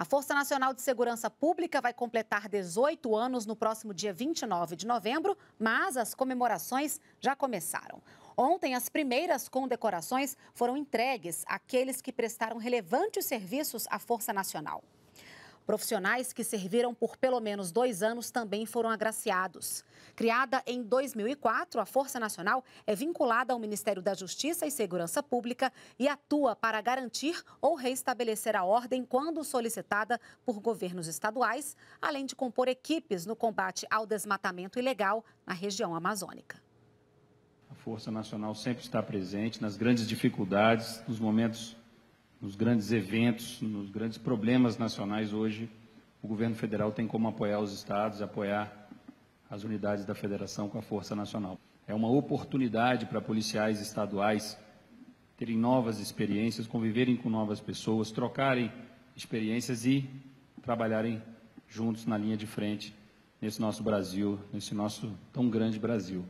A Força Nacional de Segurança Pública vai completar 18 anos no próximo dia 29 de novembro, mas as comemorações já começaram. Ontem, as primeiras condecorações foram entregues àqueles que prestaram relevantes serviços à Força Nacional. Profissionais que serviram por pelo menos dois anos também foram agraciados. Criada em 2004, a Força Nacional é vinculada ao Ministério da Justiça e Segurança Pública e atua para garantir ou reestabelecer a ordem quando solicitada por governos estaduais, além de compor equipes no combate ao desmatamento ilegal na região amazônica. A Força Nacional sempre está presente nas grandes dificuldades, nos momentos nos grandes eventos, nos grandes problemas nacionais hoje, o governo federal tem como apoiar os estados, apoiar as unidades da federação com a Força Nacional. É uma oportunidade para policiais estaduais terem novas experiências, conviverem com novas pessoas, trocarem experiências e trabalharem juntos na linha de frente nesse nosso Brasil, nesse nosso tão grande Brasil.